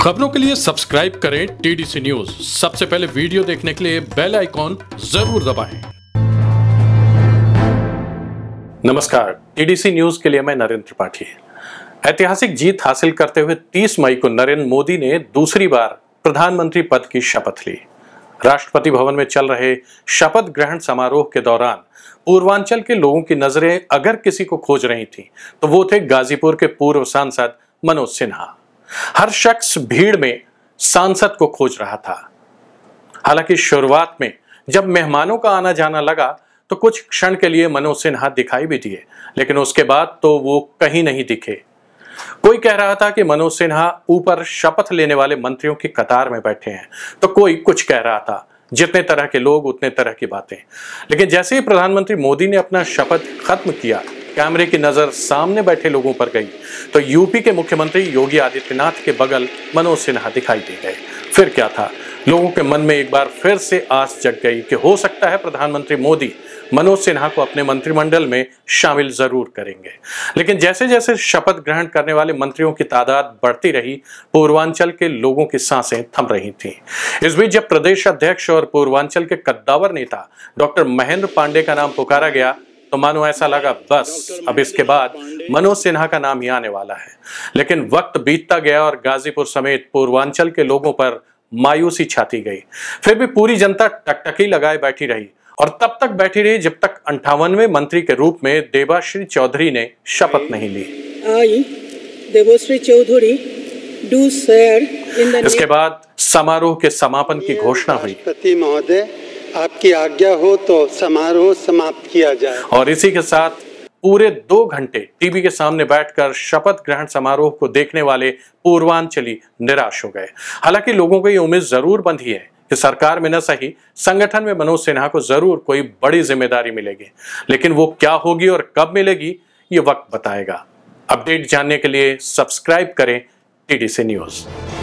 खबरों के लिए सब्सक्राइब करें टीडीसी न्यूज सबसे पहले वीडियो देखने के लिए बेल आइकॉन जरूर दबाएं। नमस्कार टीडीसी न्यूज के लिए मैं नरेंद्र त्रिपाठी ऐतिहासिक जीत हासिल करते हुए 30 मई को नरेंद्र मोदी ने दूसरी बार प्रधानमंत्री पद की शपथ ली राष्ट्रपति भवन में चल रहे शपथ ग्रहण समारोह के दौरान पूर्वांचल के लोगों की नजरें अगर किसी को खोज रही थी तो वो थे गाजीपुर के पूर्व सांसद मनोज सिन्हा हर शख्स भीड़ में सांसद को खोज रहा था हालांकि शुरुआत में जब मेहमानों का आना जाना लगा तो कुछ क्षण के लिए मनोज सिन्हा दिखाई भी दिए लेकिन उसके बाद तो वो कहीं नहीं दिखे कोई कह रहा था कि मनोज सिन्हा ऊपर शपथ लेने वाले मंत्रियों की कतार में बैठे हैं तो कोई कुछ कह रहा था जितने तरह के लोग उतने तरह की बातें लेकिन जैसे ही प्रधानमंत्री मोदी ने अपना शपथ खत्म किया कैमरे की नज़र सामने बैठे लोगों पर गई तो यूपी के मुख्यमंत्री योगी आदित्यनाथ के बगल मनोज सिन्हा दिखाई दे गए फिर क्या था लोगों के मन में एक बार फिर से आस जग गई कि हो सकता है प्रधानमंत्री मोदी मनोज सिन्हा को अपने मंत्रिमंडल में शामिल जरूर करेंगे लेकिन जैसे जैसे शपथ ग्रहण करने वाले मंत्रियों की तादाद बढ़ती रही पूर्वांचल के लोगों की सांसें थम रही थी इस बीच जब प्रदेश अध्यक्ष और पूर्वांचल के कद्दावर नेता डॉक्टर महेंद्र पांडे का नाम पुकारा गया तो मानो ऐसा लगा बस अब इसके बाद मनोज सिन्हा का नाम ही आने वाला है लेकिन वक्त बीतता गया और गाजीपुर समेत पूर्वांचल के लोगों पर मायूसी छाती गई फिर भी पूरी जनता टकटकी लगाए बैठी रही और तब तक बैठी रही जब तक अंठावनवे मंत्री के रूप में देवाश्री चौधरी ने शपथ नहीं ली आई देवाश्री चौधरी डू शेयर इसके बाद समारोह के समापन की घोषणा हुई महोदय आपकी आज्ञा हो तो समारोह समाप्त किया जाए और इसी के साथ पूरे दो घंटे टीवी के सामने बैठकर शपथ ग्रहण समारोह को देखने वाले पूर्वांचली निराश हो गए हालांकि लोगों को ये उम्मीद जरूर बंधी है कि सरकार में न सही संगठन में मनोज सिन्हा को जरूर कोई बड़ी जिम्मेदारी मिलेगी लेकिन वो क्या होगी और कब मिलेगी ये वक्त बताएगा अपडेट जानने के लिए सब्सक्राइब करें टीडीसी न्यूज़